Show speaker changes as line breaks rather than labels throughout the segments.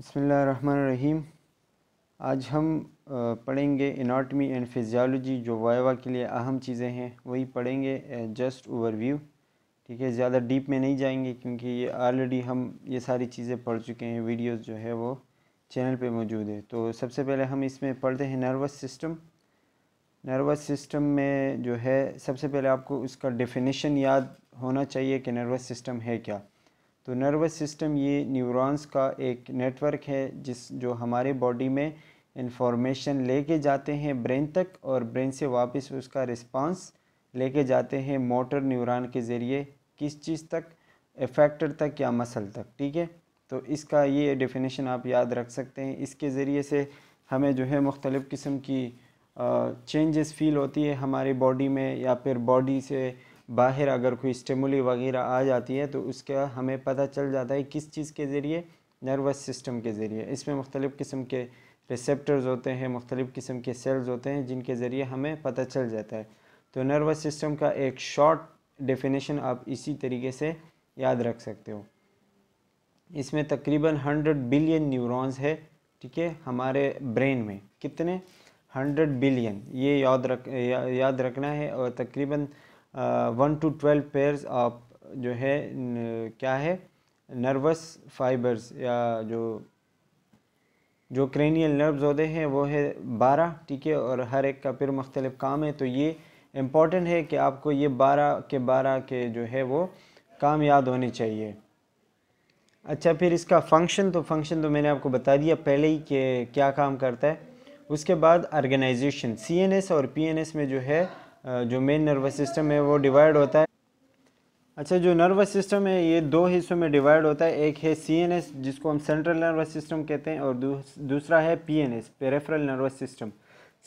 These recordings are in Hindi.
बसमीम आज हम पढ़ेंगे इनाटमी एंड फिजियोलॉजी जो वाइवा के लिए अहम चीज़ें हैं वही पढ़ेंगे जस्ट ओवरव्यू ठीक है ज़्यादा डीप में नहीं जाएंगे क्योंकि ये ऑलरेडी हम ये सारी चीज़ें पढ़ चुके हैं वीडियोस जो है वो चैनल पे मौजूद है तो सबसे पहले हम इसमें पढ़ते हैं नर्वस सिस्टम नर्वस सिस्टम में जो है सबसे पहले आपको उसका डिफिनीशन याद होना चाहिए कि नर्वस सिस्टम है क्या तो नर्वस सिस्टम ये न्यूरॉन्स का एक नेटवर्क है जिस जो हमारे बॉडी में इंफॉर्मेशन लेके जाते हैं ब्रेन तक और ब्रेन से वापस उसका रिस्पांस लेके जाते हैं मोटर न्यूरॉन के ज़रिए किस चीज़ तक इफेक्टर तक या मसल तक ठीक है तो इसका ये डेफिनेशन आप याद रख सकते हैं इसके ज़रिए से हमें जो है मुख्तलिफ़ किस्म की चेंजेस फील होती है हमारे बॉडी में या फिर बॉडी से बाहर अगर कोई स्टेमुली वगैरह आ जाती है तो उसका हमें पता चल जाता है किस चीज़ के ज़रिए नर्वस सिस्टम के ज़रिए इसमें मुख्तलिफ़ किस्म के रिसेप्टर्स होते हैं मुख्तलिफ़ किस्म के सेल्स होते हैं जिनके ज़रिए हमें पता चल जाता है तो नर्वस सिस्टम का एक शॉर्ट डेफिनेशन आप इसी तरीके से याद रख सकते हो इसमें तकरीबन हंड्रेड बिलियन न्यूरॉन्स है ठीक है हमारे ब्रेन में कितने हंड्रेड बिलियन ये याद रख या, याद रखना है और तकरीबन one two twelve pairs of जो है न, क्या है नर्वस फाइबर्स या जो जो क्रेनियल नर्व्स होते हैं वो है बारह ठीक है और हर एक का फिर मुख्तलिफ काम है तो ये इम्पॉर्टेंट है कि आपको ये बारह के बारह के जो है वो काम याद होने चाहिए अच्छा फिर इसका फंक्शन तो फंक्शन तो मैंने आपको बता दिया पहले ही कि क्या काम करता है उसके बाद ऑर्गेनाइजेशन सी एन एस और पी एन एस में जो है जो मेन नर्वस सिस्टम है वो डिवाइड होता है अच्छा जो नर्वस सिस्टम है ये दो हिस्सों में डिवाइड होता है एक है सीएनएस जिसको हम सेंट्रल नर्वस सिस्टम कहते हैं और दूसरा है PNS peripheral nervous system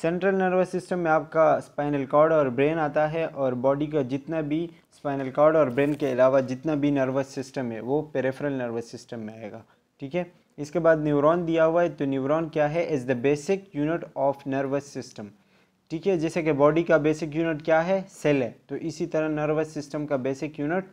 central nervous system में आपका स्पाइनल कॉर्ड और ब्रेन आता है और बॉडी का जितना भी स्पाइनल कॉर्ड और ब्रेन के अलावा जितना भी नर्वस सिस्टम है वो पेरेफरल नर्वस सिस्टम में आएगा ठीक है इसके बाद न्यूरॉन दिया हुआ है तो न्यूरॉन क्या है is the basic unit of nervous system ठीक है जैसे कि बॉडी का बेसिक यूनिट क्या है सेल है तो इसी तरह नर्वस सिस्टम का बेसिक यूनिट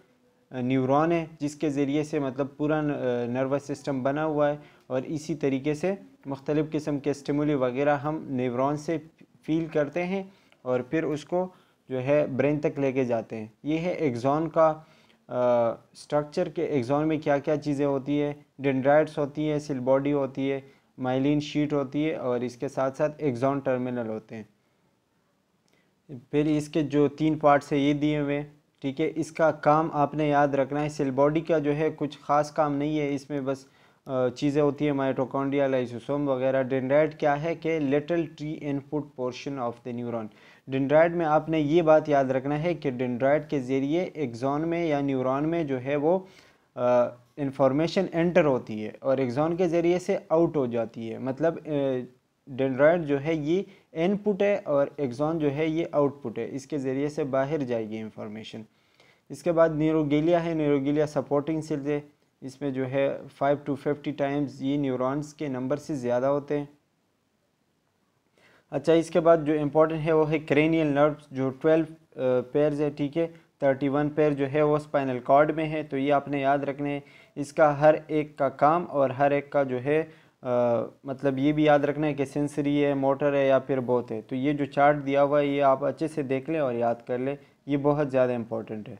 न्यूरॉन है जिसके ज़रिए से मतलब पूरा नर्वस सिस्टम बना हुआ है और इसी तरीके से मुख्तलिफ़ किस्म के स्टिमुली वगैरह हम न्यूरॉन से फील करते हैं और फिर उसको जो है ब्रेन तक लेके जाते हैं ये है एग्ज़ॉन का स्ट्रक्चर के एग्ज़ॉन में क्या क्या चीज़ें होती है डेंड्राइड्स होती है सिल बॉडी होती है माइलिन शीट होती है और इसके साथ साथ एग्ज़ॉन टर्मिनल होते हैं फिर इसके जो तीन पार्ट्स है ये दिए हुए ठीक है इसका काम आपने याद रखना है सेल बॉडी का जो है कुछ ख़ास काम नहीं है इसमें बस चीज़ें होती है माइटोकॉन्ड्रिया लाइसोसोम वगैरह डेंड्राइड क्या है कि little tree input portion of the neuron dendrite में आपने ये बात याद रखना है कि डेंड्राइड के ज़रिए एग्जॉन में या न्यूरॉन में जो है वो इंफॉर्मेशन एंटर होती है और एग्जॉन के ज़रिए से आउट हो जाती है मतलब डेंड्राइड जो है ये इनपुट है और एग्जॉन जो है ये आउटपुट है इसके ज़रिए से बाहर जाएगी इंफॉर्मेशन इसके बाद न्यूरोगेलिया है न्यूरोगेलिया सपोर्टिंग सेल्स है इसमें जो है फाइव टू फिफ्टी टाइम्स ये न्यूरॉन्स के नंबर से ज़्यादा होते हैं अच्छा इसके बाद जो इम्पोर्टेंट है वो है क्रेनियल नर्व्स जो ट्वेल्व पेयर्स है ठीक है थर्टी वन पेयर जो है वो स्पाइनल कॉर्ड में है तो ये आपने याद रखने इसका हर एक का काम और हर एक का जो है आ, मतलब ये भी याद रखना है कि सेंसरी है मोटर है या फिर बोथ है तो ये जो चार्ट दिया हुआ है ये आप अच्छे से देख लें और याद कर लें ये बहुत ज़्यादा इम्पॉर्टेंट है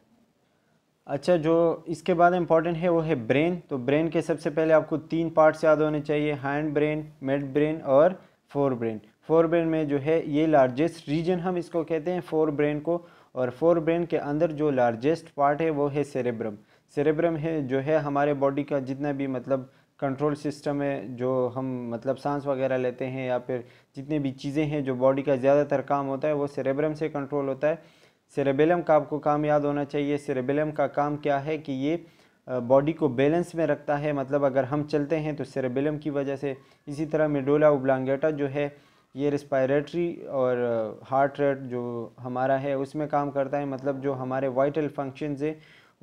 अच्छा जो इसके बाद इम्पॉर्टेंट है वो है ब्रेन तो ब्रेन के सबसे पहले आपको तीन पार्ट्स याद होने चाहिए हैंड ब्रेन मिड ब्रेन और फोर ब्रेन फोर ब्रेन में जो है ये लार्जेस्ट रीजन हम इसको कहते हैं फोर ब्रेन को और फोर ब्रेन के अंदर जो लार्जेस्ट पार्ट है वो है सेरेब्रम सेरेब्रम है जो है हमारे बॉडी का जितना भी मतलब कंट्रोल सिस्टम है जो हम मतलब सांस वगैरह लेते हैं या फिर जितने भी चीज़ें हैं जो बॉडी का ज़्यादातर काम होता है वो सेरेब्रम से कंट्रोल होता है सेरेबेलम का आपको काम याद होना चाहिए सेरेबेलम का काम क्या है कि ये बॉडी को बैलेंस में रखता है मतलब अगर हम चलते हैं तो सेरेबेलम की वजह से इसी तरह मेडोला उब्लांगेटा जो है ये रिस्पायरेटरी और हार्ट रेट जो हमारा है उसमें काम करता है मतलब जो हमारे वाइटल फंक्शंस हैं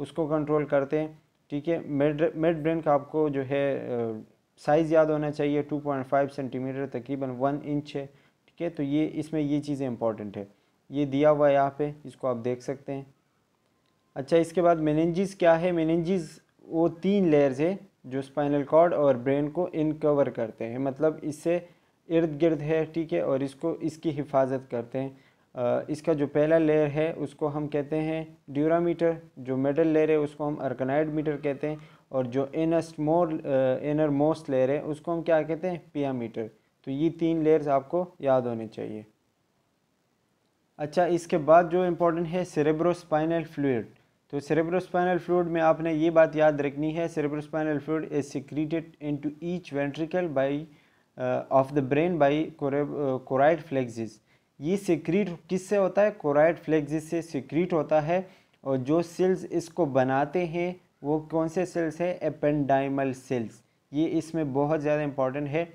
उसको कंट्रोल करते हैं ठीक है मेड मेड ब्रेन का आपको जो है साइज़ याद होना चाहिए 2.5 सेंटीमीटर तकरीबन वन इंच है ठीक है तो ये इसमें ये चीज़ें इंपॉर्टेंट है ये दिया हुआ है यहाँ पे इसको आप देख सकते हैं अच्छा इसके बाद मेनेंजिस क्या है मेनेंजिस वो तीन लेयर्स है जो स्पाइनल कॉर्ड और ब्रेन को इनकवर करते हैं मतलब इससे इर्द गिर्द है ठीक है और इसको इसकी हिफाजत करते हैं इसका जो पहला लेयर है उसको हम कहते हैं ड्यूरामीटर जो मेडल लेयर है उसको हम अर्कनाइड मीटर कहते हैं और जो inmost more inner most layer है उसको हम क्या कहते हैं पिया मीटर तो ये तीन लेयर्स आपको याद होने चाहिए अच्छा इसके बाद जो इम्पोर्टेंट है सेरेब्रोस्पाइनल फ्लूड तो सेरेब्रोस्पाइनल फ्लूड में आपने ये बात याद रखनी है cerebrospinal fluid is secreted into each ventricle by of the brain by choroid plexus ये सिक्रीट किससे होता है कोराइड फ्लेक्सिस से सिक्रीट होता है और जो सेल्स इसको बनाते हैं वो कौन से सेल्स है एपेंडाइमल सेल्स ये इसमें बहुत ज़्यादा इंपॉर्टेंट है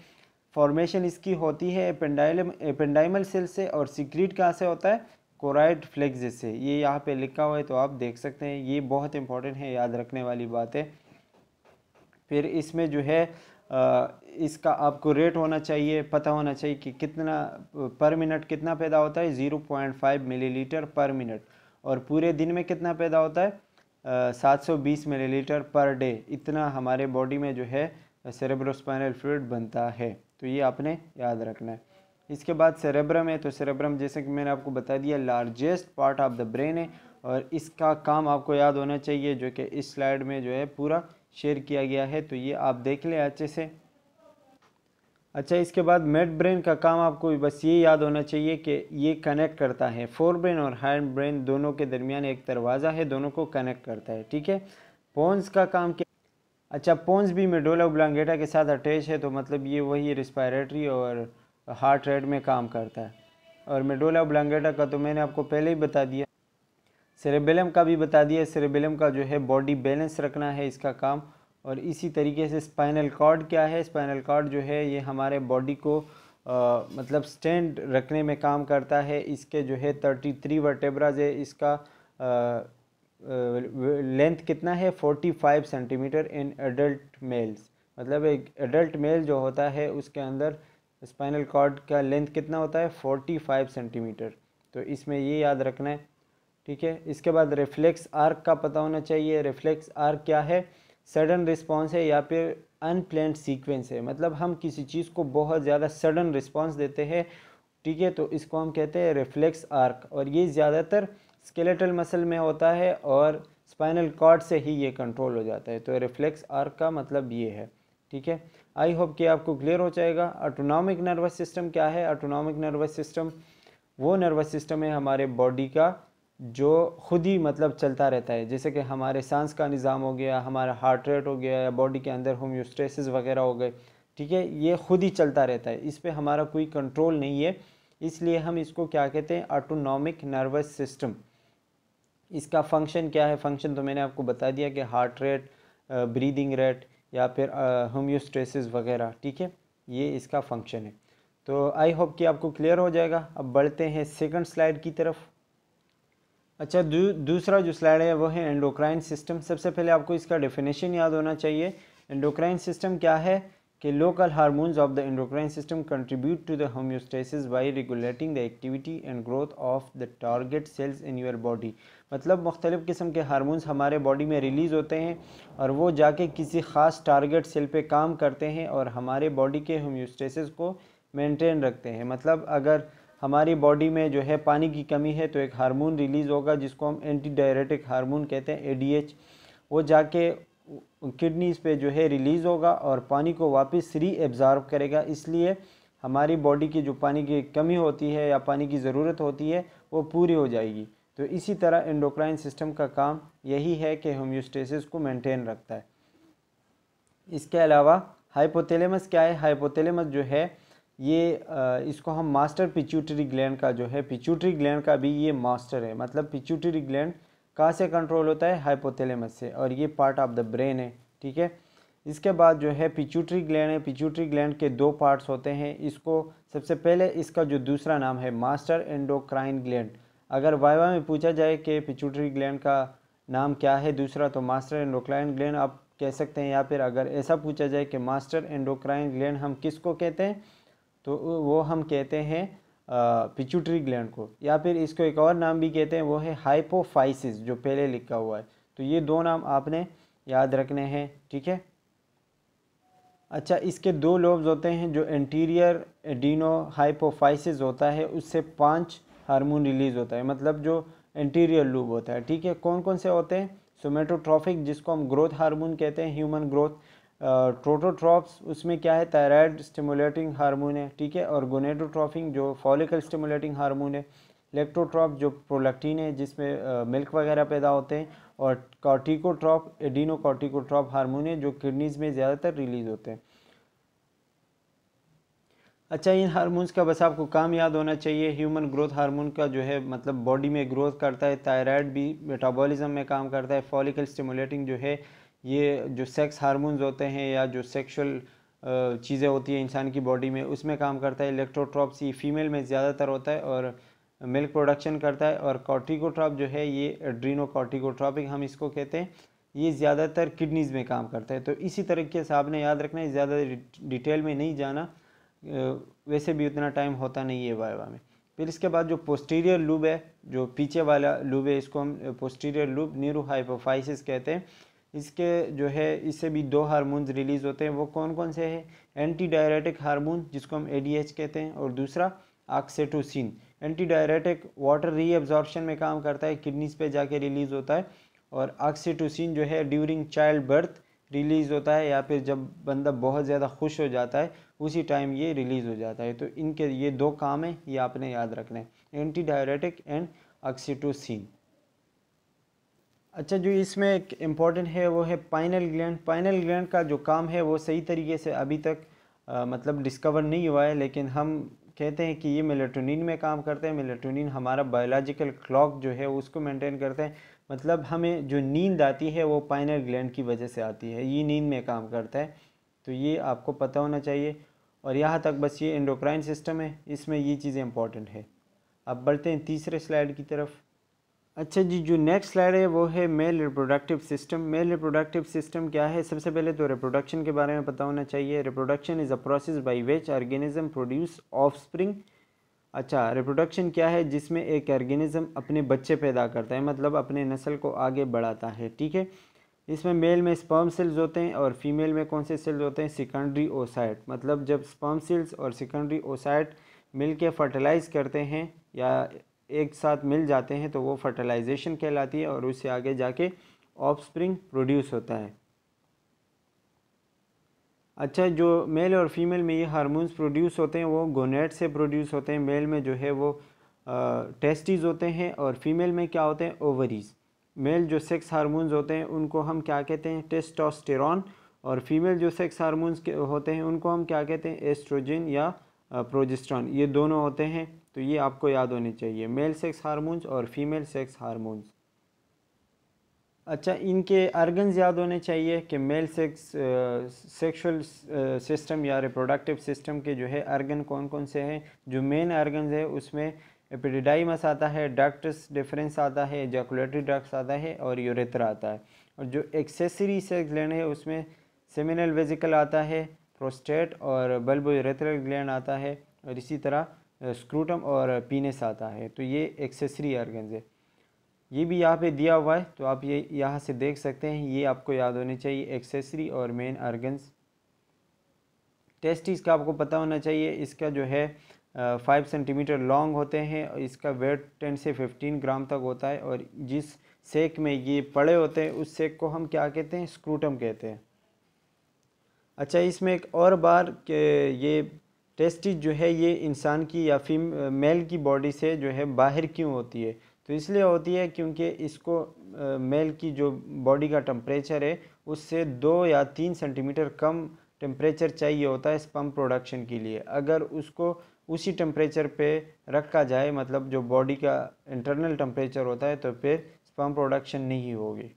फॉर्मेशन इसकी होती है एपेंडाइलम एपेंडाइमल सेल से और सिक्रीट कहाँ से होता है कोराइड फ्लेक्स से ये यहाँ पे लिखा हुआ है तो आप देख सकते हैं ये बहुत इंपॉर्टेंट है याद रखने वाली बात है फिर इसमें जो है इसका आपको रेट होना चाहिए पता होना चाहिए कि कितना पर मिनट कितना पैदा होता है zero point five litre per minute और पूरे दिन में कितना पैदा होता है सात सौ बीस लीटर पर डे इतना हमारे बॉडी में जो है सेरेब्रोस्पाइनल फ्लूड बनता है तो ये आपने याद रखना है इसके बाद सेरेब्रम है तो सेरेब्रम जैसे कि मैंने आपको बता दिया largest part of the brain है और इसका काम आपको याद होना चाहिए जो कि इस स्लाइड में जो है पूरा शेयर किया गया है तो ये आप देख लें अच्छे से अच्छा इसके बाद मेड ब्रेन का काम आपको बस ये याद होना चाहिए कि ये कनेक्ट करता है फोर ब्रेन और हैंड ब्रेन दोनों के दरमियान एक दरवाज़ा है दोनों को कनेक्ट करता है ठीक है पोन्स का काम क्या अच्छा पोन्स भी मेडोला ब्लैंगेटा के साथ अटैच है तो मतलब ये वही रिस्पायरेटरी और हार्ट रेट में काम करता है और मेडोला ब्लैंगेटा का तो मैंने आपको पहले ही बता दिया सेरेबेलम का भी बता दिया सेरेबेलम का जो है बॉडी बैलेंस रखना है इसका काम और इसी तरीके से स्पाइनल कॉर्ड क्या है स्पाइनल कॉर्ड जो है ये हमारे बॉडी को आ, मतलब स्टैंड रखने में काम करता है इसके जो है थर्टी थ्री वर्टेब्राज है इसका लेंथ कितना है forty five centimetre in adult males मतलब एक एडल्ट मेल जो होता है उसके अंदर स्पाइनल कॉर्ड का लेंथ कितना होता है फोर्टी फाइव सेंटीमीटर तो इसमें ये याद रखना है ठीक है इसके बाद रिफ्लेक्स आर्क का पता होना चाहिए रिफ्लेक्स आर्क क्या है सडन रिस्पॉन्स है या फिर अनप्लैंड सीक्वेंस है मतलब हम किसी चीज़ को बहुत ज़्यादा सडन रिस्पॉन्स देते हैं ठीक है तो इसको हम कहते हैं रिफ्लेक्स आर्क और ये ज़्यादातर स्केलेटल मसल में होता है और स्पाइनल कॉर्ड से ही ये कंट्रोल हो जाता है तो रिफ्लेक्स आर्क का मतलब ये है ठीक है आई होप कि आपको क्लियर हो जाएगा ऑटोनॉमिक नर्वस सिस्टम क्या है ऑटोनॉमिक नर्वस सिस्टम वो नर्वस सिस्टम है हमारे बॉडी का जो खुद ही मतलब चलता रहता है जैसे कि हमारे सांस का निज़ाम हो गया हमारा हार्ट रेट हो गया या बॉडी के अंदर होम्योस्टेसिस वगैरह हो गए ठीक है ये खुद ही चलता रहता है इस पर हमारा कोई कंट्रोल नहीं है इसलिए हम इसको क्या कहते हैं ऑटोनॉमिक नर्वस सिस्टम इसका फंक्शन क्या है फंक्शन तो मैंने आपको बता दिया कि हार्ट रेट ब्रीदिंग रेट या फिर होम्योस्टेसिस वगैरह ठीक है ये इसका फंक्शन है तो आई होप कि आपको क्लियर हो जाएगा अब बढ़ते हैं सेकंड स्लाइड की तरफ अच्छा दू, दूसरा जो स्लाइड है वो है एंडोक्राइन सिस्टम सबसे पहले आपको इसका डेफिनेशन याद होना चाहिए एंडोक्राइन सिस्टम क्या है कि local hormones of the endocrine system contribute to the homeostasis by regulating the activity and growth of the target cells in your body मतलब मुख्तलिफ़ किस्म के हारमोन्स हमारे बॉडी में रिलीज़ होते हैं और वो जाके किसी ख़ास टारगेट सेल पर काम करते हैं और हमारे बॉडी के होम्योस्टेसिस को मेनटेन रखते हैं मतलब अगर हमारी बॉडी में जो है पानी की कमी है तो एक हार्मोन रिलीज़ होगा जिसको हम एंटी डायरेटिक हार्मोन कहते हैं एडीएच वो जाके किडनीज़ पे जो है रिलीज़ होगा और पानी को वापस री एब्ज़ॉर्व करेगा इसलिए हमारी बॉडी की जो पानी की कमी होती है या पानी की ज़रूरत होती है वो पूरी हो जाएगी तो इसी तरह एंडोक्राइन सिस्टम का काम यही है कि होम्योस्टेसिस को मेंटेन रखता है इसके अलावा हाइपोथैलेमस क्या है हाइपोथैलेमस जो है ये इसको हम मास्टर पिच्यूटरी ग्लैंड का जो है पिच्यूटरी ग्लैंड का भी ये मास्टर है मतलब पिच्यूटरी ग्लैंड कहाँ से कंट्रोल होता है हाइपोथैलेमस से और ये पार्ट ऑफ द ब्रेन है ठीक है इसके बाद जो है पिच्यूटरी ग्लैंड है पिच्यूटरी ग्लैंड के दो पार्ट्स होते हैं इसको सबसे पहले इसका जो दूसरा नाम है मास्टर एंडोक्राइन ग्लैंड अगर वाइवा में पूछा जाए कि पिच्यूटरी ग्लैंड का नाम क्या है दूसरा तो मास्टर एंडोक्राइन ग्लैंड आप कह सकते हैं या फिर अगर ऐसा पूछा जाए कि मास्टर एंडोक्राइन ग्लैंड हम किसको कहते हैं तो वो हम कहते हैं पिचुटरी ग्लैंड को या फिर इसको एक और नाम भी कहते हैं वो है हाइपोफाइसिस जो पहले लिखा हुआ है तो ये दो नाम आपने याद रखने हैं ठीक है अच्छा इसके दो लोब्स होते हैं जो एंटीरियर एडिनो हाइपोफाइसिस होता है उससे पांच हार्मोन रिलीज़ होता है मतलब जो एंटीरियर लूब होता है ठीक है कौन कौन से होते हैं सोमेटोट्रॉफिक जिसको हम ग्रोथ हार्मोन कहते हैं ह्यूमन ग्रोथ ट्रोटोट्रॉप्स उसमें क्या है थायराइड स्टिमुलेटिंग हार्मोन है ठीक है और गोनेडोट्रॉफिंग जो फॉलिकल स्टिमुलेटिंग हार्मोन है इलेक्ट्रोट्रॉप जो प्रोलैक्टिन है जिसमें मिल्क वगैरह पैदा होते हैं और कॉर्टिकोट्रॉप एडिनो कॉर्टिकोट्रॉप हार्मोन है जो किडनीज में ज़्यादातर रिलीज होते हैं अच्छा इन हार्मोन्स का बस आपको काम याद होना चाहिए ह्यूमन ग्रोथ हार्मोन का जो है मतलब बॉडी में ग्रोथ करता है थायराइड भी मेटाबॉलिज्म में काम करता है फॉलिकल स्टिमुलेटिंग जो है ये जो सेक्स हारमोन्स होते हैं या जो सेक्शुअल चीज़ें होती हैं इंसान की बॉडी में उसमें काम करता है इलेक्ट्रोट्रॉप्स फीमेल में ज़्यादातर होता है और मिल्क प्रोडक्शन करता है और कॉर्टिकोट्रॉप जो है ये एड्रीनो कॉर्टिकोट्रॉपिक हम इसको कहते हैं ये ज़्यादातर किडनीज़ में काम करता है तो इसी तरीके से आपने याद रखना है ज़्यादा डिटेल में नहीं जाना वैसे भी उतना टाइम होता नहीं है वाइवा में फिर इसके बाद जो पोस्टीरियर लूब है जो पीछे वाला लूब है इसको हम पोस्टीरियर लूब न्यूरो हाइपोफाइसिस कहते हैं इसके जो है इससे भी दो हारमोन्स रिलीज़ होते हैं वो कौन कौन से हैं एंटी डायरेटिक हारमोन जिसको हम ए कहते हैं और दूसरा oxytocin anti diuretic water reabsorption में काम करता है किडनीज पे जाके रिलीज़ होता है और ऑक्सीटोसिन जो है ड्यूरिंग चाइल्ड बर्थ रिलीज़ होता है या फिर जब बंदा बहुत ज़्यादा खुश हो जाता है उसी टाइम ये रिलीज़ हो जाता है तो इनके ये दो काम हैं ये आपने याद रखना है एंटी डायरेटिक एंड ऑक्सीटोसिन अच्छा जो इसमें एक इम्पॉर्टेंट है वो है पाइनल ग्लैंड पाइनल ग्लैंड का जो काम है वो सही तरीके से अभी तक आ, मतलब डिस्कवर नहीं हुआ है लेकिन हम कहते हैं कि ये मेलेटोनिन में काम करते हैं मेलेटोनिन हमारा बायोलॉजिकल क्लॉक जो है उसको मेंटेन करते हैं मतलब हमें जो नींद आती है वो पाइनल ग्लैंड की वजह से आती है ये नींद में काम करता है तो ये आपको पता होना चाहिए और यहाँ तक बस ये इंडोक्राइन सिस्टम है इसमें ये चीज़ें इंपॉर्टेंट है अब बढ़ते हैं तीसरे स्लाइड की तरफ अच्छा जी जो नेक्स्ट स्लाइड है वो है male reproductive system male reproductive system क्या है सबसे पहले तो रिप्रोडक्शन के बारे में पता होना चाहिए reproduction is a process by which organism produce offspring अच्छा रिप्रोडक्शन क्या है जिसमें एक ऑर्गेनिज़म अपने बच्चे पैदा करता है मतलब अपने नस्ल को आगे बढ़ाता है ठीक है इसमें मेल में स्पर्म सेल्स होते हैं और फीमेल में कौन से सेल्स होते हैं सेकेंडरी ओसाइट मतलब जब स्पर्म सेल्स और सेकेंडरी ओसाइट मिलके फर्टिलाइज़ करते हैं या एक साथ मिल जाते हैं तो वो फर्टिलाइजेशन कहलाती है और उससे आगे जाके ऑफस्प्रिंग प्रोड्यूस होता है अच्छा जो मेल और फीमेल में ये हारमोन्स प्रोड्यूस होते हैं वो गोनेट से प्रोड्यूस होते हैं मेल में जो है वो टेस्टीज़ होते हैं और फीमेल में क्या होते हैं ओवरीज़ मेल जो सेक्स हारमोन्स होते हैं उनको हम क्या कहते हैं टेस्टोस्टेरॉन और फीमेल जो सेक्स हारमोन्स होते हैं उनको हम क्या कहते हैं एस्ट्रोजिन या प्रोजेस्ट्रॉन ये दोनों होते हैं तो ये आपको याद होने चाहिए मेल सेक्स हारमोन्स और फीमेल सेक्स हारमोन्स अच्छा इनके आर्गन्स याद होने चाहिए कि मेल सेक्स सेक्सुअल सिस्टम या रिप्रोडक्टिव सिस्टम के जो है आर्गन कौन कौन से हैं जो मेन आर्गन है उसमें एपिडिडाइमस आता है डक्टस डिफरेंस आता है जैकुलेटरी डक्ट्स आता है और यूरेथ्रा आता है और जो एक्सेसरी सेक्स ग्लैंड है उसमें सेमिनल वेजिकल आता है प्रोस्टेट और बल्ब यूरेथ्रल ग्लैंड आता है और इसी तरह स्क्रूटम और पीनेस आता है तो ये एक्सेसरी आर्गन्स है ये भी यहाँ पे दिया हुआ है तो आप ये यहाँ से देख सकते हैं ये आपको याद होने चाहिए एक्सेसरी और मेन आर्गन्स टेस्टिस का आपको पता होना चाहिए इसका जो है फाइव सेंटीमीटर लॉन्ग होते हैं और इसका वेट टेन से फिफ्टीन ग्राम तक होता है और जिस सेक में ये पड़े होते हैं उस सेक को हम क्या कहते हैं स्क्रूटम कहते हैं अच्छा इसमें एक और बार के ये टेस्टिस जो है ये इंसान की या फिर मेल की बॉडी से जो है बाहर क्यों होती है तो इसलिए होती है क्योंकि इसको मेल की जो बॉडी का टम्परेचर है उससे दो या तीन सेंटीमीटर कम टेम्परेचर चाहिए होता है स्पम प्रोडक्शन के लिए अगर उसको उसी टेम्परेचर पे रखा जाए मतलब जो बॉडी का इंटरनल टेम्परेचर होता है तो फिर स्पम प्रोडक्शन नहीं होगी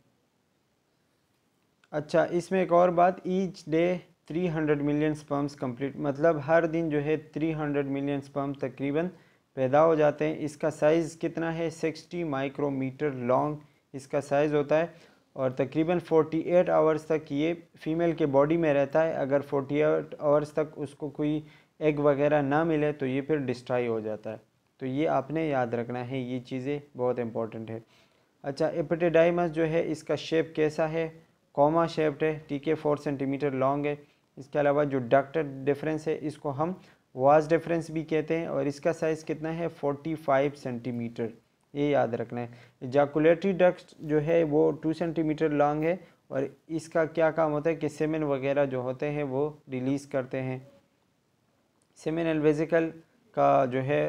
अच्छा इसमें एक और बात each day 300 million sperms complete मतलब हर दिन जो है 300 मिलियन स्पर्म तकरीबन पैदा हो जाते हैं इसका साइज़ कितना है 60 माइक्रोमीटर लॉन्ग इसका साइज़ होता है और तकरीबन 48 आवर्स तक ये फ़ीमेल के बॉडी में रहता है अगर 48 आवर्स तक उसको कोई एग वगैरह ना मिले तो ये फिर डिस्ट्राई हो जाता है तो ये आपने याद रखना है ये चीज़ें बहुत इंपॉर्टेंट है अच्छा एपटेडाइमस जो है इसका शेप कैसा है कॉमा शेप्ड है टीके फोर सेंटीमीटर लॉन्ग है इसके अलावा जो डक्ट डिफरेंस है इसको हम वाज डिफरेंस भी कहते हैं और इसका साइज़ कितना है 45 सेंटीमीटर ये याद रखना है जाकुलेटरी डक्ट जो है वो टू सेंटीमीटर लॉन्ग है और इसका क्या काम होता है कि सेमिन वगैरह जो होते हैं वो रिलीज़ करते हैं सेमिन एलवेजिकल का जो है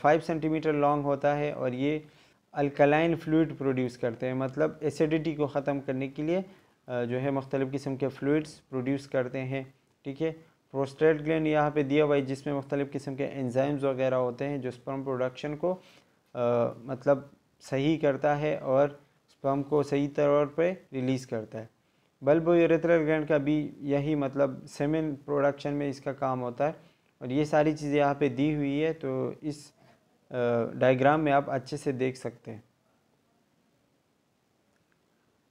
फाइव सेंटीमीटर लॉन्ग होता है और ये अल्कलाइन फ्लूड प्रोड्यूस करते हैं मतलब एसिडिटी को ख़त्म करने के लिए जो है मख्तलिफ़ किस्म के फ्लूड्स प्रोड्यूस करते हैं ठीक है प्रोस्टेट ग्लैंड यहाँ पे दिया हुआ है जिसमें मुख्तलिफ़ किस्म के एंजाइम्स वगैरह होते हैं जो स्पर्म प्रोडक्शन को आ, मतलब सही करता है और स्पर्म को सही तौर पर रिलीज़ करता है बल्ब यूरेथरल ग्लैंड का भी यही मतलब सेमेन प्रोडक्शन में इसका काम होता है और ये सारी चीज़ें यहाँ पे दी हुई है तो इस डायग्राम में आप अच्छे से देख सकते हैं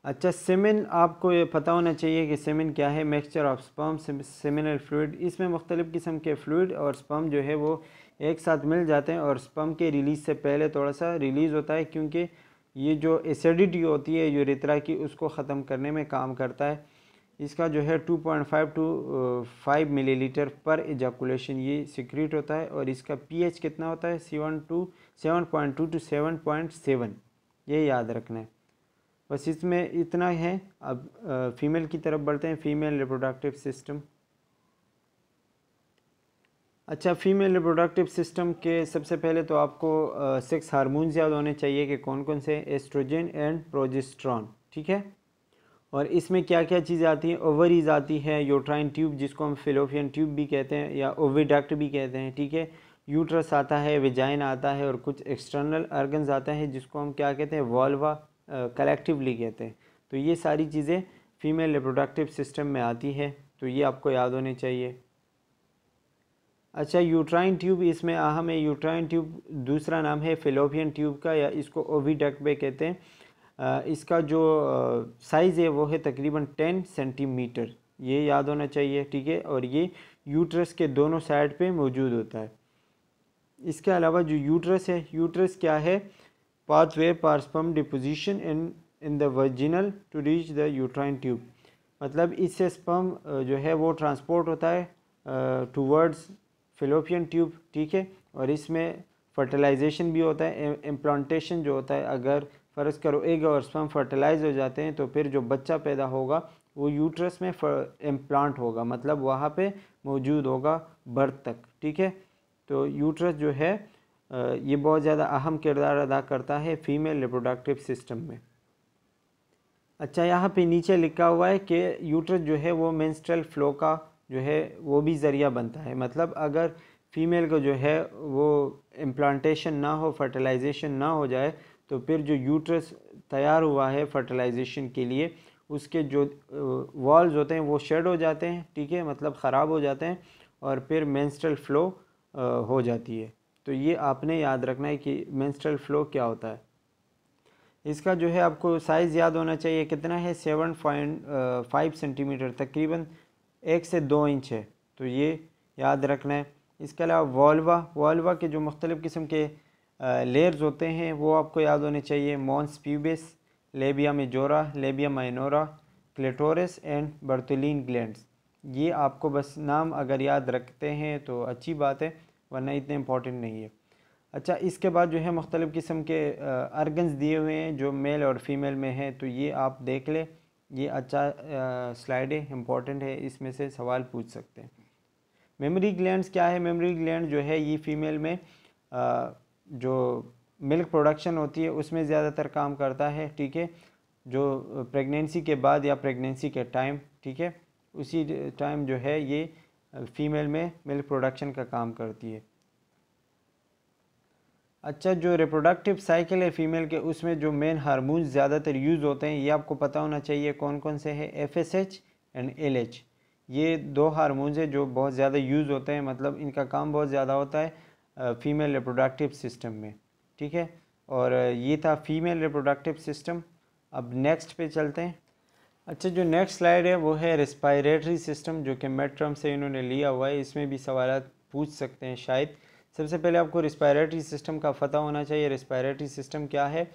अच्छा सेमिन आपको ये पता होना चाहिए कि सेमिन क्या है mixture of sperm seminal fluid इसमें मुख्तलिफ़ किस्म के फ्लूड और स्पर्म जो है वो एक साथ मिल जाते हैं और स्पर्म के रिलीज़ से पहले थोड़ा सा रिलीज़ होता है क्योंकि ये जो एसिडिटी होती है यूरिथ्रा की उसको ख़त्म करने में काम करता है इसका जो है two point five to five millilitre पर एजाकुलेशन ये सिक्रीट होता है और इसका एच कितना होता है seven to seven point two to seven point seven ये याद रखना है बस इसमें इतना है अब फीमेल की तरफ बढ़ते हैं फीमेल रिप्रोडक्टिव सिस्टम अच्छा फीमेल रिप्रोडक्टिव सिस्टम के सबसे पहले तो आपको सेक्स हारमोन याद होने चाहिए कि कौन कौन से एस्ट्रोजन एंड प्रोजेस्ट्रॉन ठीक है और इसमें क्या क्या चीज़ें आती हैं ओवरीज आती है यूट्राइन ट्यूब जिसको हम फिलोफियन ट्यूब भी कहते हैं या ओविडक्ट भी कहते हैं ठीक है यूट्रस आता है विजाइन आता है और कुछ एक्सटर्नल आर्गन्स आता है जिसको हम क्या कहते हैं वॉल्वा कलेक्टिवली कहते हैं तो ये सारी चीज़ें फीमेल रिप्रोडक्टिव सिस्टम में आती है तो ये आपको याद होने चाहिए अच्छा यूट्राइन ट्यूब इसमें अहम है यूट्राइन ट्यूब दूसरा नाम है फिलोपियन ट्यूब का या इसको ओवीडक्ट पे कहते हैं इसका जो साइज़ है वो है तकरीबन टेन सेंटीमीटर ये याद होना चाहिए ठीक है और ये यूट्रस के दोनों साइड पे मौजूद होता है इसके अलावा जो यूट्रस है यूट्रस क्या है pathway for sperm deposition in in the vaginal to reach the uterine tube मतलब इससे स्पम जो है वो ट्रांसपोर्ट होता है टूवर्ड्स फिलोपियन ट्यूब ठीक है और इसमें फर्टिलाइजेशन भी होता है इम्प्लांटेशन जो होता है अगर फ़र्ज़ करो एग और स्पम फर्टिलाइज हो जाते हैं तो फिर जो बच्चा पैदा होगा वो यूट्रस में इम्प्लांट होगा मतलब वहाँ पे मौजूद होगा बर्थ तक ठीक है तो यूट्रस जो है ये बहुत ज़्यादा अहम किरदार अदा करता है फीमेल रिप्रोडक्टिव सिस्टम में अच्छा यहाँ पे नीचे लिखा हुआ है कि यूट्रस जो है वो मेंस्ट्रुअल फ्लो का जो है वो भी ज़रिया बनता है मतलब अगर फीमेल को जो है वो इम्प्लांटेशन ना हो फर्टिलाइजेशन ना हो जाए तो फिर जो यूट्रस तैयार हुआ है फर्टिलाइजेशन के लिए उसके जो वॉल्स होते हैं वो शेड हो जाते हैं ठीक है मतलब ख़राब हो जाते हैं और फिर मैंस्ट्रल फ्लो हो जाती है तो ये आपने याद रखना है कि मेंस्ट्रुअल फ्लो क्या होता है इसका जो है आपको साइज़ याद होना चाहिए कितना है सेवन पॉइंट फाइव सेंटीमीटर तकरीबन एक से दो इंच है तो ये याद रखना है इसके अलावा वॉल्वा वॉल्वा के जो मुख्तलिफ़ किस्म के लेयर्स होते हैं वो आपको याद होने चाहिए mons pubis labia majora labia minora clitoris and Bartholin glands ये आपको बस नाम अगर याद रखते हैं तो अच्छी बात है वरना इतने इम्पॉर्टेंट नहीं है अच्छा इसके बाद जो है मुख्तलिफ़ किस्म के अर्गन्स दिए हुए हैं जो मेल और फीमेल में हैं तो ये आप देख लें ये अच्छा स्लाइड है इम्पॉर्टेंट है इसमें से सवाल पूछ सकते हैं मेमोरी ग्लैंड्स क्या है मेमोरी ग्लैंड जो है ये फीमेल में आ, जो मिल्क प्रोडक्शन होती है उसमें ज़्यादातर काम करता है ठीक है जो प्रेगनेंसी के बाद या प्रेगनेंसी के टाइम ठीक है उसी टाइम जो है ये फीमेल में मिल्क प्रोडक्शन का काम करती है अच्छा जो रिप्रोडक्टिव साइकिल है फीमेल के उसमें जो मेन हारमोन ज़्यादातर यूज़ होते हैं ये आपको पता होना चाहिए कौन कौन से हैं F S H and L H ये दो हारमोन हैं जो बहुत ज़्यादा यूज़ होते हैं मतलब इनका काम बहुत ज़्यादा होता है फीमेल रिप्रोडक्टिव सिस्टम में ठीक है और ये था फीमेल रिप्रोडक्टिव सिस्टम अब नेक्स्ट पे चलते हैं अच्छा जो नेक्स्ट स्लाइड है वो है रेस्पायरेटरी सिस्टम जो कि मेट्रम से इन्होंने लिया हुआ है इसमें भी सवाल पूछ सकते हैं शायद सबसे पहले आपको रेस्पायरेटरी सिस्टम का पता होना चाहिए रेस्पायरेटरी सिस्टम क्या है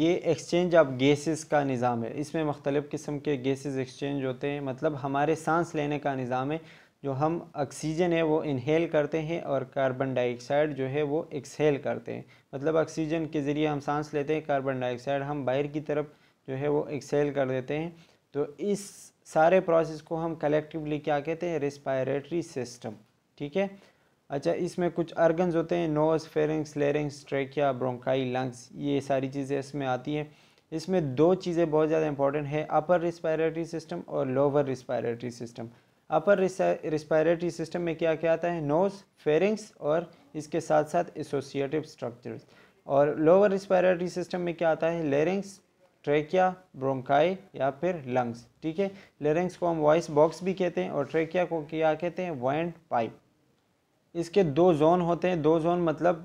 ये एक्सचेंज ऑफ गैसेस का निज़ाम है इसमें मख्तलब किस्म के गैसेस एक्सचेंज होते हैं मतलब हमारे सांस लेने का निज़ाम है जो हम ऑक्सीजन है वो इनहेल करते हैं और कार्बन डाइऑक्साइड जो है वो एक्सहेल करते हैं मतलब ऑक्सीजन के ज़रिए हम सांस लेते हैं कार्बन डाइऑक्साइड हम बाहर की तरफ जो है वो एक्सहेल कर देते हैं तो इस सारे प्रोसेस को हम कलेक्टिवली क्या कहते हैं रेस्पायरेटरी सिस्टम ठीक है अच्छा इसमें कुछ अर्गन्स होते हैं nose pharynx larynx trachea bronchi lungs ये सारी चीज़ें इसमें आती हैं इसमें दो चीज़ें बहुत ज़्यादा इंपॉर्टेंट है अपर रिस्पायरेटरी सिस्टम और lower respiratory system upper respiratory system में क्या क्या आता है नोज फेरिंग्स और इसके साथ साथ एसोसिएटिव स्ट्रक्चर्स और लोअर रिस्पायरेटरी सिस्टम में क्या आता है लेरिंग्स ट्रेकिया ब्रोंकाई या फिर लंग्स ठीक है लेरेंग्स को हम वॉइस बॉक्स भी कहते हैं और ट्रेकिया को क्या कहते हैं वाइंड पाइप इसके दो जोन होते हैं दो जोन मतलब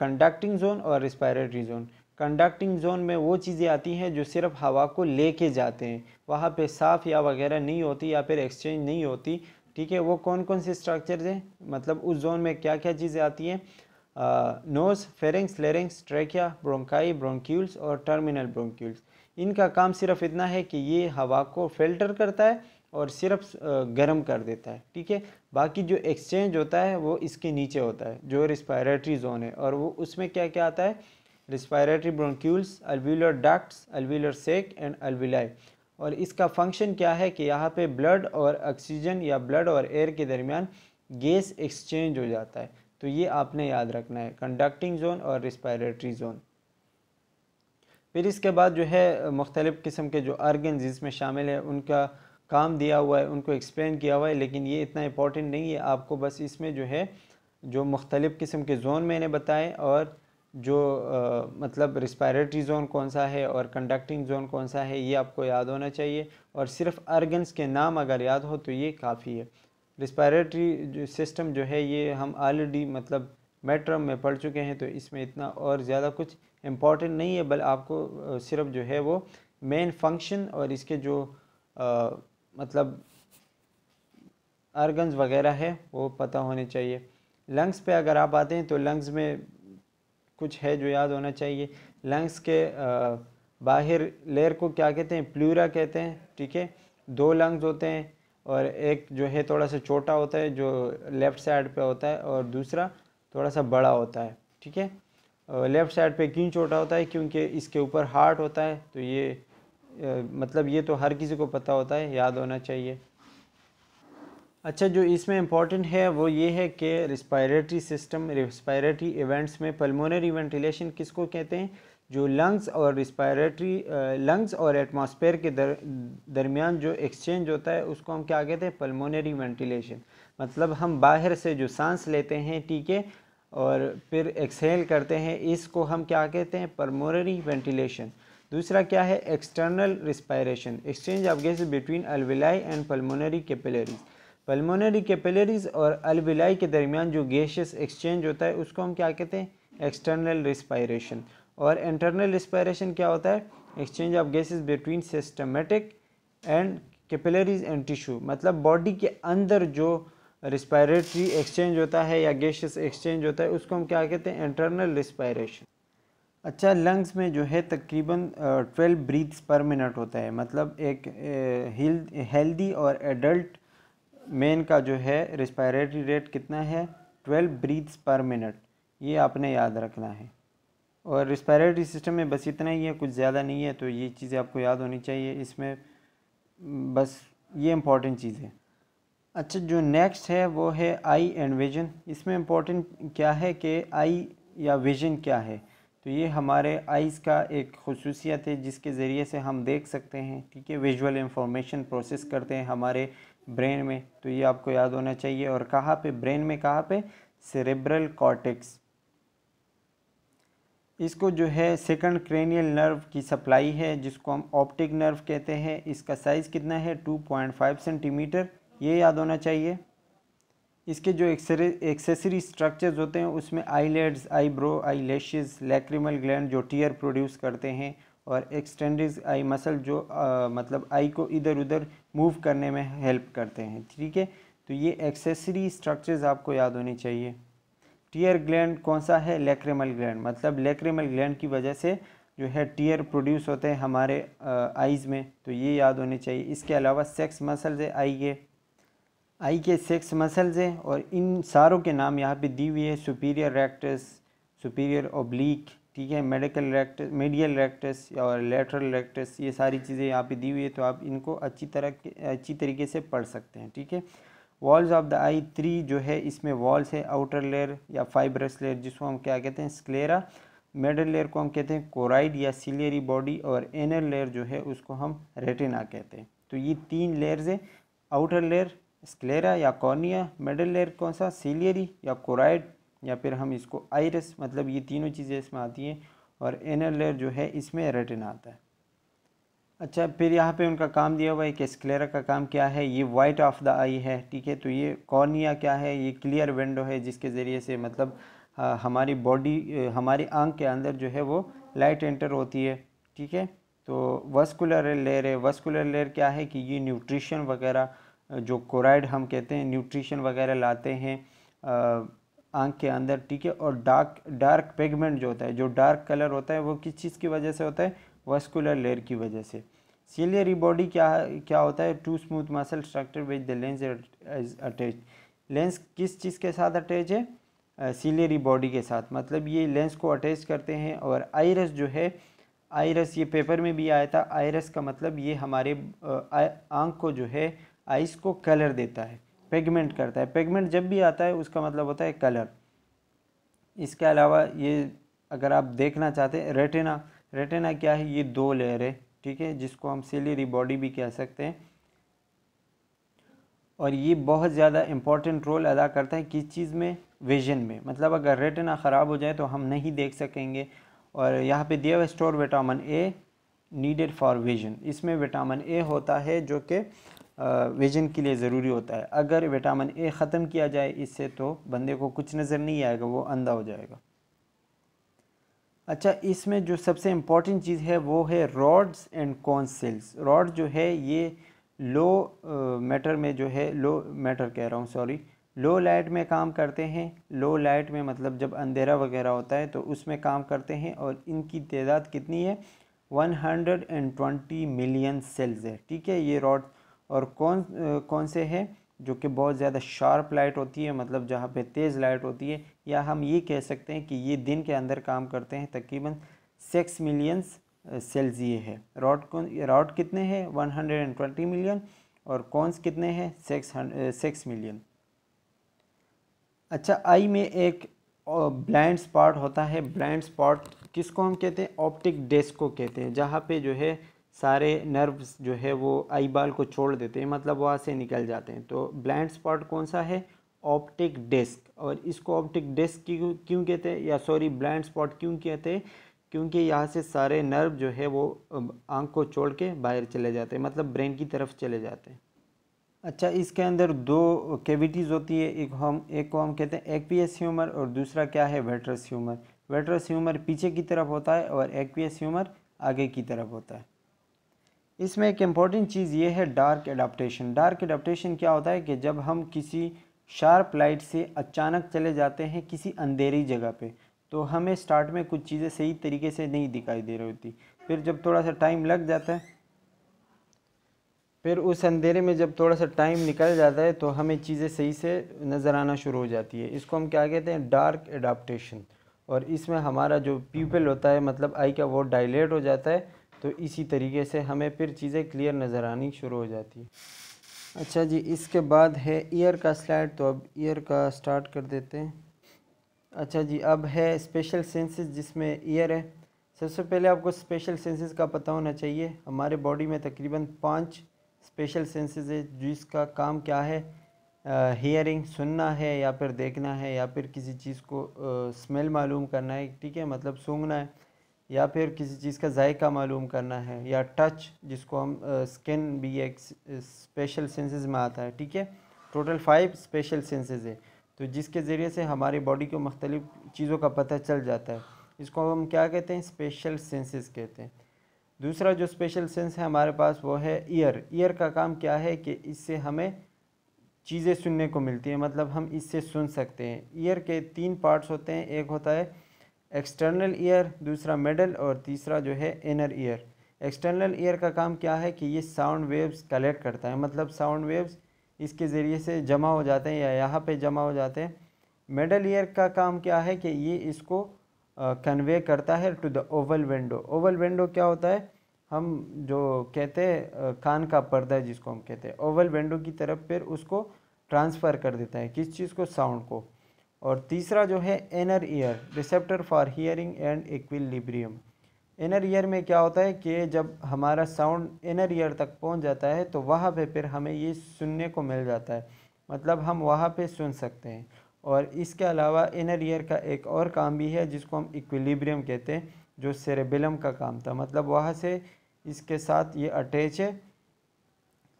कंडक्टिंग जोन और रिस्पायरेटरी जोन कंडक्टिंग जोन में वो चीज़ें आती हैं जो सिर्फ हवा को लेके जाते हैं वहाँ पे साफ़ या वगैरह नहीं होती या फिर एक्सचेंज नहीं होती ठीक है वो कौन कौन से स्ट्रक्चर हैं मतलब उस जोन में क्या क्या चीज़ें आती हैं nose pharynx larynx trachea bronchi bronchioles और टर्मिनल ब्रोंक्यूल्स इनका काम सिर्फ इतना है कि ये हवा को फिल्टर करता है और सिर्फ uh, गर्म कर देता है ठीक है बाकी जो एक्सचेंज होता है वो इसके नीचे होता है जो रिस्पायरेटरी जोन है और वो उसमें क्या क्या आता है respiratory bronchioles alveolar ducts alveolar sac and alveoli और इसका फंक्शन क्या है कि यहाँ पे ब्लड और ऑक्सीजन या ब्लड और एयर के दरमियान गैस एक्सचेंज हो जाता है तो ये आपने याद रखना है कंडक्टिंग जोन और रिस्पायरेटरी जोन फिर इसके बाद जो है मुख्तलिफ़ किस्म के जो अर्गन जिसमें शामिल है उनका काम दिया हुआ है उनको एक्सप्लेन किया हुआ है लेकिन ये इतना इम्पोर्टेंट नहीं है आपको बस इसमें जो है जो मुख्तलिफ़ किस्म के जोन मैंने बताए और जो आ, मतलब रिस्पायरेटरी जोन कौन सा है और कंडक्टिंग जोन कौन सा है ये आपको याद होना चाहिए और सिर्फ आर्गन्स के नाम अगर याद हो तो ये काफ़ी है रिस्पायरेटरी सिस्टम जो है ये हम ऑलरेडी मतलब मेट्रम में पढ़ चुके हैं तो इसमें इतना और ज़्यादा कुछ इम्पॉर्टेंट नहीं है बल आपको सिर्फ जो है वो मेन फंक्शन और इसके जो आ, मतलब आर्गन्स वगैरह है वो पता होने चाहिए लंग्स पे अगर आप आते हैं तो लंग्स में कुछ है जो याद होना चाहिए लंग्स के आ, बाहर लेयर को क्या कहते हैं प्लूरा कहते हैं ठीक है दो लंग्स होते हैं और एक जो है थोड़ा सा छोटा होता है जो लेफ़्ट साइड पे होता है और दूसरा थोड़ा सा बड़ा होता है ठीक है लेफ़्ट साइड पे क्यों छोटा होता है क्योंकि इसके ऊपर हार्ट होता है तो ये आ, मतलब ये तो हर किसी को पता होता है याद होना चाहिए अच्छा जो इसमें इम्पॉर्टेंट है वो ये है कि रिस्पायरेटरी सिस्टम रिस्पायरेटरी इवेंट्स में पल्मोनरी वेंटिलेशन किसको कहते हैं जो लंग्स और रिस्पायरेटरी लंग्स और एटमॉस्फेयर के दर दरमियान जो एक्सचेंज होता है उसको हम क्या कहते हैं पल्मोनरी वेंटिलेशन मतलब हम बाहर से जो सांस लेते हैं ठीक है और फिर एक्सहेल करते हैं इसको हम क्या कहते हैं पल्मोनरी वेंटिलेशन दूसरा क्या है external respiration exchange of gas between alveoli and pulmonary capillaries pulmonary capillaries और अलविलाई के दरमियान जो गैसेस एक्सचेंज होता है उसको हम क्या कहते हैं एक्सटर्नल रिस्पायरेशन और इंटरनल रिस्पायरेशन क्या होता है exchange of gases between systemic and capillaries and tissue मतलब बॉडी के अंदर जो रिस्पायरेटरी एक्सचेंज होता है या गैसेस एक्सचेंज होता है उसको हम क्या कहते हैं इंटरनल रिस्पायरेशन अच्छा लंग्स में जो है तकरीबन ट्वेल्व ब्रीथ्स पर मिनट होता है मतलब एक हेल्दी और एडल्ट मेन का जो है रिस्पायरेटरी रेट कितना है ट्वेल्व ब्रीथ्स पर मिनट ये आपने याद रखना है और रिस्पायरेटरी सिस्टम में बस इतना ही है कुछ ज़्यादा नहीं है तो ये चीज़ें आपको याद होनी चाहिए इसमें बस ये इम्पॉर्टेंट चीज़ है अच्छा जो नेक्स्ट है वो है आई एंड विजन इसमें इम्पॉर्टेंट क्या है कि आई या विजन क्या है तो ये हमारे आइज़ का एक खसूसियत है जिसके ज़रिए से हम देख सकते हैं ठीक है विजुअल इंफॉर्मेशन प्रोसेस करते हैं हमारे ब्रेन में तो ये आपको याद होना चाहिए और कहाँ पे ब्रेन में कहाँ पे सेरेब्रल कॉर्टेक्स इसको जो है सेकंड क्रेनियल नर्व की सप्लाई है जिसको हम ऑप्टिक नर्व कहते हैं इसका साइज़ कितना है 2.5 सेंटीमीटर ये याद होना चाहिए इसके जो एक्सेसरी स्ट्रक्चर्स होते हैं उसमें brow eyebrow lashes lacrimal gland जो टीयर प्रोड्यूस करते हैं और एक्सटेंडिज आई मसल जो आ, मतलब आई को इधर उधर मूव करने में हेल्प करते हैं ठीक है तो ये एक्सेसरी स्ट्रक्चर्स आपको याद होने चाहिए टीयर ग्लैंड कौन सा है लेक्रेमल ग्लैंड मतलब लेक्रेमल ग्लैंड की वजह से जो है टीयर प्रोड्यूस होते हैं हमारे आइज़ में तो ये याद होने चाहिए इसके अलावा सेक्स मसल्स है आई के आई के सेक्स मसल्स हैं और इन सारों के नाम यहाँ पे दी हुई है सुपीरियर रेक्टस सुपीरियर ओब्लिक ठीक है मेडिकल रेक्टस मेडियल रेक्टस और लेटरल रेक्टस ये सारी चीज़ें यहाँ पे दी हुई है तो आप इनको अच्छी तरह अच्छी तरीके से पढ़ सकते हैं ठीक है walls of the eye three जो है इसमें वॉल्स है आउटर लेयर या फाइब्रस लेयर जिसको हम क्या कहते हैं स्क्लेरा मेडल लेयर को हम कहते हैं कोराइड या सिलियरी बॉडी और एनर लेयर जो है उसको हम रेटिना कहते हैं तो ये तीन लेयर्स हैं आउटर लेयर स्क्लेरा या कॉर्निया मेडल लेयर कौन सा सिलियरी या कोराइड या फिर हम इसको आयरस मतलब ये तीनों चीज़ें इसमें आती हैं और एनर लेयर जो है इसमें रेटिना आता है अच्छा फिर यहाँ पे उनका काम दिया हुआ है कि स्क्लेरा का काम क्या है ये वाइट ऑफ द आई है ठीक है तो ये कॉर्निया क्या है ये क्लियर विंडो है जिसके ज़रिए से मतलब आ, हमारी बॉडी हमारी आंख के अंदर जो है वो लाइट एंटर होती है ठीक है तो वस्कुलर लेयर है वस्कुलर लेयर क्या है कि ये न्यूट्रिशन वगैरह जो कोराइड हम कहते हैं न्यूट्रिशन वगैरह लाते हैं आँख के अंदर ठीक है और डार्क डार्क पेगमेंट जो होता है जो डार्क कलर होता है वो किस चीज़ की वजह से होता है वास्कुलर लेयर की वजह से सीलियरी बॉडी क्या क्या होता है two smooth muscle structure with the lens is attach lens किस चीज़ के साथ अटैच है सीलियरी बॉडी के साथ मतलब ये लेंस को अटैच करते हैं और आयरस जो है आयरस ये पेपर में भी आया था आयरस का मतलब ये हमारे आँख को जो है आइस को कलर देता है पेगमेंट करता है पेगमेंट जब भी आता है उसका मतलब होता है कलर इसके अलावा ये अगर आप देखना चाहते हैं रेटिना रेटेना क्या है ये दो लेयर है ठीक है जिसको हम सेलरी बॉडी भी कह सकते हैं और ये बहुत ज़्यादा इम्पॉर्टेंट रोल अदा करता है किस चीज़ में विजन में मतलब अगर रेटिना ख़राब हो जाए तो हम नहीं देख सकेंगे और यहाँ पे दिया हुआ store vitamin A needed for vision इसमें विटामिन ए होता है जो कि विजन के लिए ज़रूरी होता है अगर विटामिन ए ख़त्म किया जाए इससे तो बंदे को कुछ नज़र नहीं आएगा वो अंधा हो जाएगा अच्छा इसमें जो सबसे इम्पॉर्टेंट चीज़ है वो है रॉड्स एंड सेल्स रॉड जो है ये लो मैटर uh, में जो है लो मैटर कह रहा हूँ सॉरी लो लाइट में काम करते हैं लो लाइट में मतलब जब अंधेरा वगैरह होता है तो उसमें काम करते हैं और इनकी तादाद कितनी है 120 मिलियन सेल्स है ठीक है ये रॉड और कौन uh, कौन से है जो कि बहुत ज़्यादा शार्प लाइट होती है मतलब जहाँ पे तेज़ लाइट होती है या हम ये कह सकते हैं कि ये दिन के अंदर काम करते हैं तकरीबन सिक्स मिलियंस सेल्स ये है रॉड कौन रॉड कितने हैं one hundred and twenty million और कॉन्स कितने हैं सिक्स सिक्स मिलियन अच्छा आई में एक ब्लाइंड स्पॉट होता है ब्लाइंड स्पॉट किसको हम कहते हैं ऑप्टिक डेस्क को कहते हैं जहाँ पे जो है सारे नर्व्स जो है वो आई बाल को छोड़ देते हैं मतलब वहाँ से निकल जाते हैं तो ब्लाइंड स्पॉट कौन सा है ऑप्टिक डिस्क और इसको ऑप्टिक डिस्क क्यों कहते हैं या सॉरी ब्लाइंड स्पॉट क्यों कहते हैं क्योंकि यहाँ से सारे नर्व जो है वो आँख को छोड़ के बाहर चले जाते हैं मतलब ब्रेन की तरफ चले जाते हैं अच्छा इसके अंदर दो कैविटीज़ होती है एक हम एक को हम कहते हैं एक्वियस ह्यूमर और दूसरा क्या है वेट्रस ह्यूमर वेट्रस ह्यूमर पीछे की तरफ होता है और एक्वियस ह्यूमर आगे की तरफ होता है इसमें एक इम्पॉर्टेंट चीज़ ये है डार्क एडाप्टेशन डार्क एडाप्टेशन क्या होता है कि जब हम किसी शार्प लाइट से अचानक चले जाते हैं किसी अंधेरी जगह पे तो हमें स्टार्ट में कुछ चीज़ें सही तरीके से नहीं दिखाई दे रही होती फिर जब थोड़ा सा टाइम लग जाता है फिर उस अंधेरे में जब थोड़ा सा टाइम निकल जाता है तो हमें चीज़ें सही से नज़र आना शुरू हो जाती है इसको हम क्या कहते हैं डार्क एडाप्टेशन और इसमें हमारा जो पीपल होता है मतलब आई का वो डायलेट हो जाता है तो इसी तरीके से हमें फिर चीज़ें क्लियर नज़र आनी शुरू हो जाती है अच्छा जी इसके बाद है ईयर का स्लाइड तो अब ईयर का स्टार्ट कर देते हैं अच्छा जी अब है स्पेशल सेंसेस जिसमें ईयर है सबसे पहले आपको स्पेशल सेंसेस का पता होना चाहिए हमारे बॉडी में तकरीबन पाँच स्पेशल सेंसेस है जिसका काम क्या है हियरिंग सुनना है या फिर देखना है या फिर किसी चीज़ को स्मेल मालूम करना है ठीक है मतलब सूंघना है या फिर किसी चीज़ का जायका मालूम करना है या टच जिसको हम स्किन भी एक स्पेशल सेंसेस में आता है ठीक है टोटल फाइव स्पेशल सेंसेस है तो जिसके ज़रिए से हमारी बॉडी को मख्तलिफ़ चीज़ों का पता चल जाता है इसको हम क्या कहते हैं स्पेशल सेंसेस कहते हैं दूसरा जो स्पेशल सेंस है हमारे पास वो है ईयर ईयर का काम क्या है कि इससे हमें चीज़ें सुनने को मिलती हैं मतलब हम इससे सुन सकते हैं ईयर के तीन पार्ट्स होते हैं एक होता है एक्सटर्नल ईयर दूसरा मेडल और तीसरा जो है इनर ईयर एक्सटर्नल ईयर का काम क्या है कि ये साउंड वेव्स कलेक्ट करता है मतलब साउंड वेव्स इसके ज़रिए से जमा हो जाते हैं या यहाँ पे जमा हो जाते हैं मेडल ईयर का काम क्या है कि ये इसको कन्वे करता है to the oval window oval window क्या होता है हम जो कहते हैं कान का पर्दा जिसको हम कहते हैं ओवल विंडो की तरफ फिर उसको ट्रांसफ़र कर देता है किस चीज़ को साउंड को और तीसरा जो है inner ear receptor for hearing and equilibrium inner ear में क्या होता है कि जब हमारा साउंड इनर ईयर तक पहुंच जाता है तो वहाँ पे फिर हमें ये सुनने को मिल जाता है मतलब हम वहाँ पे सुन सकते हैं और इसके अलावा इनर ईयर का एक और काम भी है जिसको हम इक्विलिब्रियम कहते हैं जो सेरेबिलम का काम था मतलब वहाँ से इसके साथ ये अटैच है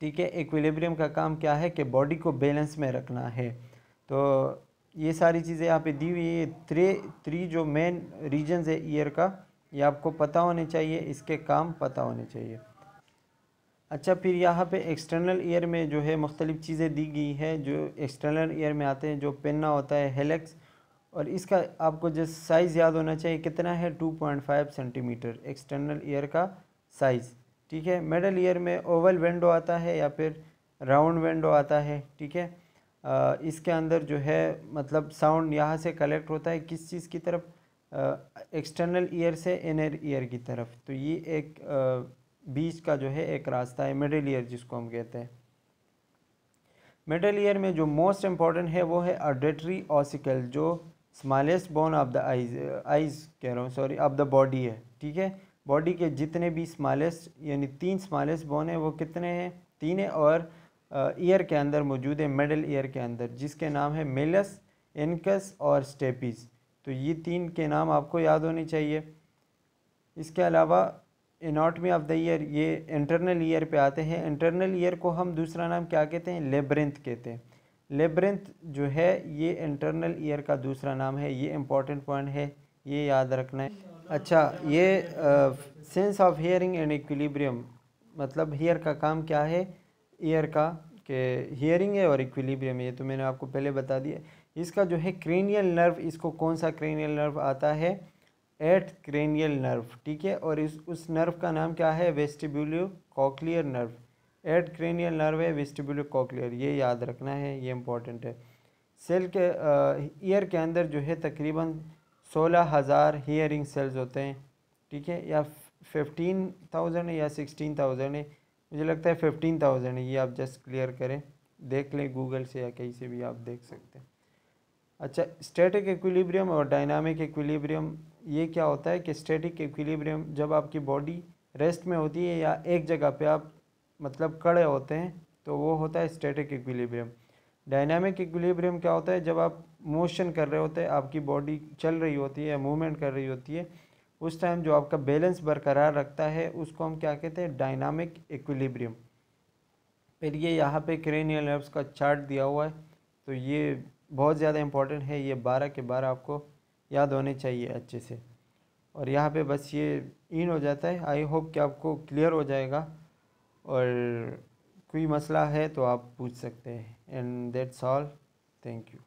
ठीक है इक्विलिब्रियम का काम क्या है कि बॉडी को बैलेंस में रखना है तो ये सारी चीज़ें यहाँ पे दी हुई है त्रे थ्री जो मेन रीजन्स है ईयर का ये आपको पता होने चाहिए इसके काम पता होने चाहिए अच्छा फिर यहाँ पे एक्सटर्नल ईयर में जो है मुख्तलिफ़ चीज़ें दी गई है जो एक्सटर्नल ईयर में आते हैं जो पेन्ना होता है हेलेक्स और इसका आपको जो साइज़ याद होना चाहिए कितना है two point five centimetre external ear का साइज़ ठीक है मेडल ईयर में ओवल वेंडो आता है या फिर राउंड वेंडो आता है ठीक है इसके अंदर जो है मतलब साउंड यहाँ से कलेक्ट होता है किस चीज़ की तरफ एक्सटर्नल ईयर से इनर ईयर की तरफ तो ये एक बीच का जो है एक रास्ता है मिडिल ईयर जिसको हम कहते हैं मिडिल ईयर में जो मोस्ट इम्पॉर्टेंट है वो है अर्डेटरी ऑसिकल जो smallest bone of the eyes eyes कह रहा हूँ सॉरी ऑफ द बॉडी है ठीक है बॉडी के जितने भी स्मॉलेस्ट यानी तीन स्मॉलेस्ट बोन है वो कितने हैं तीन है और ईयर के अंदर मौजूद है मिडल ईयर के अंदर जिसके नाम है मेलस इनकस और स्टेपीज़ तो ये तीन के नाम आपको याद होने चाहिए इसके अलावा इनाटमी ऑफ द ईयर ये इंटरनल ईयर पे आते हैं इंटरनल ईयर को हम दूसरा नाम क्या कहते हैं लेब्रेंथ कहते हैं लेब्रेंथ जो है ये इंटरनल ईयर का दूसरा नाम है ये इंपॉर्टेंट पॉइंट है ये याद रखना है अच्छा ये sense of hearing and equilibrium मतलब हेयर का काम क्या है ईयर का कि हियरिंग है और इक्विलिब्रियम ये तो मैंने आपको पहले बता दिया इसका जो है क्रेनियल नर्व इसको कौन सा क्रेनियल नर्व आता है एट क्रेनियल नर्व ठीक है और इस उस नर्व का नाम क्या है vestibulo cochlear nerve eight cranial nerve है वेस्टिब्यूलो कॉकलियर ये याद रखना है ये इम्पॉर्टेंट है सेल के ईयर के अंदर जो है तकरीबन सोलह हज़ार हियरिंग सेल्स होते हैं ठीक है या फिफ्टीन थाउजेंड है या सिक्सटीन थाउजेंड है मुझे लगता है फिफ्टीन थाउजेंड ये आप जस्ट क्लियर करें देख लें गूगल से या कहीं से भी आप देख सकते हैं अच्छा स्टैटिक इक्विलिब्रियम और डायनामिक इक्विलिब्रियम ये क्या होता है कि स्टैटिक इक्विलिब्रियम जब आपकी बॉडी रेस्ट में होती है या एक जगह पे आप मतलब कड़े होते हैं तो वो होता है स्टैटिक इक्विलिब्रियम डायनामिक इक्विलिब्रियम क्या होता है जब आप मोशन कर रहे होते हैं आपकी बॉडी चल रही होती है मूवमेंट कर रही होती है उस टाइम जो आपका बैलेंस बरकरार रखता है उसको हम क्या कहते हैं डायनामिक इक्विलिब्रियम फिर ये यहाँ पे क्रेनियल नर्व्स का चार्ट दिया हुआ है तो ये बहुत ज़्यादा इम्पॉर्टेंट है ये बारह के बारह आपको याद होने चाहिए अच्छे से और यहाँ पे बस ये इन हो जाता है आई होप कि आपको क्लियर हो जाएगा और कोई मसला है तो आप पूछ सकते हैं and that's all thank you